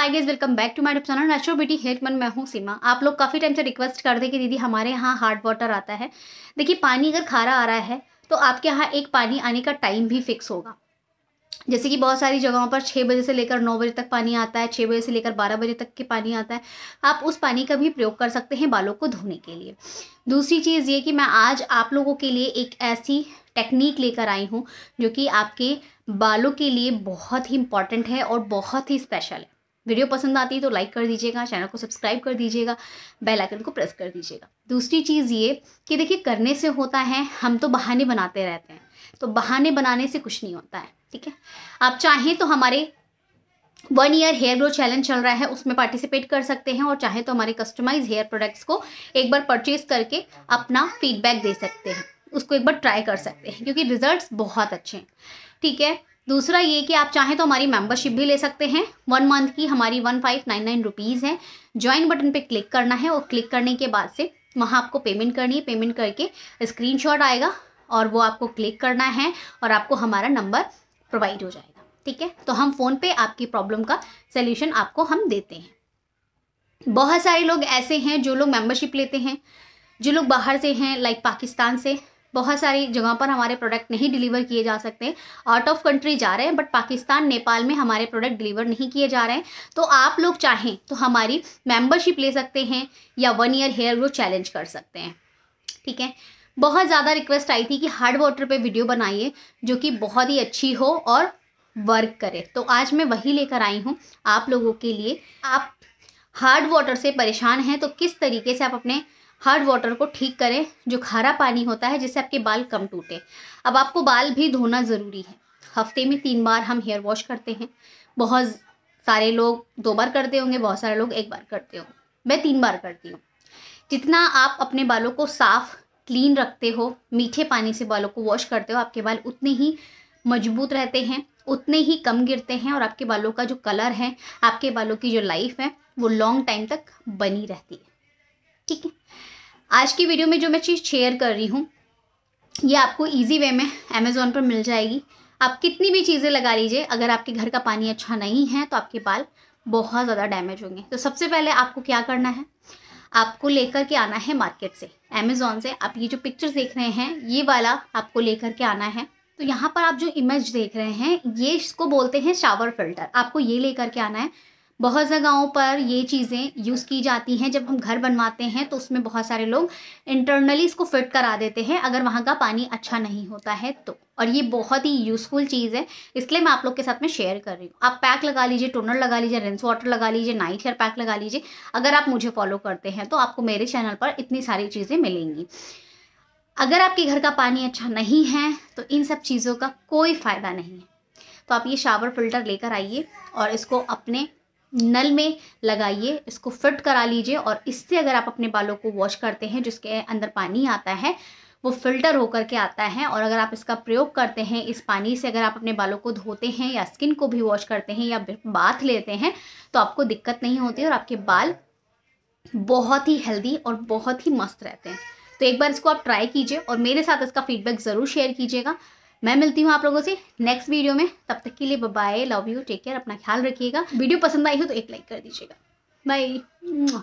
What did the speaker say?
high guys welcome back to my channel natural beauty मन मैं हूँ सीमा आप लोग काफ़ी टाइम से रिक्वेस्ट कर दे कि दीदी हमारे यहाँ हार्ड वाटर आता है देखिए पानी अगर खारा आ रहा है तो आपके यहाँ एक पानी आने का टाइम भी फिक्स होगा जैसे कि बहुत सारी जगहों पर छः बजे से लेकर नौ बजे तक पानी आता है छः बजे से लेकर बारह बजे तक के पानी आता है आप उस पानी का भी प्रयोग कर सकते हैं बालों को धोने के लिए दूसरी चीज़ ये कि मैं आज आप लोगों के लिए एक ऐसी टेक्निक लेकर आई हूँ जो कि आपके बालों के लिए बहुत ही इम्पॉर्टेंट है और बहुत ही स्पेशल है वीडियो पसंद आती है तो लाइक कर दीजिएगा चैनल को सब्सक्राइब कर दीजिएगा बेल आइकन को प्रेस कर दीजिएगा दूसरी चीज़ ये कि देखिए करने से होता है हम तो बहाने बनाते रहते हैं तो बहाने बनाने से कुछ नहीं होता है ठीक है आप चाहें तो हमारे one year hair grow challenge चल रहा है उसमें पार्टिसिपेट कर सकते हैं और चाहे तो हमारे कस्टमाइज हेयर प्रोडक्ट्स को एक बार परचेज करके अपना फीडबैक दे सकते हैं उसको एक बार ट्राई कर सकते हैं क्योंकि रिजल्ट्स बहुत अच्छे हैं ठीक है दूसरा ये कि आप चाहें तो हमारी मेंबरशिप भी ले सकते हैं वन मंथ की हमारी one five nine nine rupees है ज्वाइन बटन पे क्लिक करना है और क्लिक करने के बाद से वहाँ आपको पेमेंट करनी है पेमेंट करके स्क्रीनशॉट आएगा और वो आपको क्लिक करना है और आपको हमारा नंबर प्रोवाइड हो जाएगा ठीक है तो हम फ़ोन पे आपकी प्रॉब्लम का सोल्यूशन आपको हम देते हैं बहुत सारे लोग ऐसे हैं जो लोग मेम्बरशिप लेते हैं जो लोग बाहर से हैं लाइक पाकिस्तान से बहुत सारी जगहों पर हमारे प्रोडक्ट नहीं डिलीवर किए जा सकते आउट ऑफ कंट्री जा रहे हैं बट पाकिस्तान नेपाल में हमारे प्रोडक्ट डिलीवर नहीं किए जा रहे हैं तो आप लोग चाहें तो हमारी मेम्बरशिप ले सकते हैं या one year hair growth challenge कर सकते हैं ठीक है बहुत ज़्यादा रिक्वेस्ट आई थी कि हार्ड वाटर पर वीडियो बनाइए जो कि बहुत ही अच्छी हो और वर्क करे तो आज मैं वही लेकर आई हूँ आप लोगों के लिए आप हार्ड वाटर से परेशान हैं तो किस तरीके से आप अपने हार्ड वाटर को ठीक करें जो खारा पानी होता है जिससे आपके बाल कम टूटे अब आपको बाल भी धोना ज़रूरी है हफ्ते में तीन बार हम हेयर वॉश करते हैं बहुत सारे लोग दो बार करते होंगे बहुत सारे लोग एक बार करते होंगे मैं तीन बार करती हूँ जितना आप अपने बालों को साफ़ क्लीन रखते हो मीठे पानी से बालों को वॉश करते हो आपके बाल उतने ही मजबूत रहते हैं उतने ही कम गिरते हैं और आपके बालों का जो कलर है आपके बालों की जो लाइफ है वो लॉन्ग टाइम तक बनी रहती है ठीक है आज की वीडियो में जो मैं चीज़ शेयर कर रही हूँ ये आपको ईजी वे में अमेज़ोन पर मिल जाएगी आप कितनी भी चीज़ें लगा लीजिए अगर आपके घर का पानी अच्छा नहीं है तो आपके बाल बहुत ज़्यादा डैमेज होंगे तो सबसे पहले आपको क्या करना है आपको लेकर के आना है मार्केट से अमेज़ोन से आप ये जो पिक्चर्स देख रहे हैं ये वाला आपको लेकर के आना है तो यहाँ पर आप जो इमेज देख रहे हैं ये इसको बोलते हैं शावर फिल्टर आपको ये लेकर के आना है बहुत जगहों पर ये चीज़ें यूज़ की जाती हैं जब हम घर बनवाते हैं तो उसमें बहुत सारे लोग इंटरनली इसको फिट करा देते हैं अगर वहाँ का पानी अच्छा नहीं होता है तो और ये बहुत ही यूज़फुल चीज़ है इसलिए मैं आप लोग के साथ में शेयर कर रही हूँ आप पैक लगा लीजिए टोनर लगा लीजिए रिंस वाटर लगा लीजिए नाइट हेयर पैक लगा लीजिए अगर आप मुझे फॉलो करते हैं तो आपको मेरे चैनल पर इतनी सारी चीज़ें मिलेंगी अगर आपके घर का पानी अच्छा नहीं है तो इन सब चीज़ों का कोई फ़ायदा नहीं है तो आप ये शावर फिल्टर लेकर आइए और इसको अपने नल में लगाइए इसको फिट करा लीजिए और इससे अगर आप अपने बालों को वॉश करते हैं जिसके अंदर पानी आता है वो फिल्टर होकर के आता है और अगर आप इसका प्रयोग करते हैं इस पानी से अगर आप अपने बालों को धोते हैं या स्किन को भी वॉश करते हैं या बाथ लेते हैं तो आपको दिक्कत नहीं होती और आपके बाल बहुत ही हेल्दी और बहुत ही मस्त रहते हैं तो एक बार इसको आप ट्राई कीजिए और मेरे साथ इसका फीडबैक ज़रूर शेयर कीजिएगा मैं मिलती हूँ आप लोगों से नेक्स्ट वीडियो में तब तक के लिए bye love you take care अपना ख्याल रखिएगा वीडियो पसंद आई हो तो एक लाइक कर दीजिएगा बाय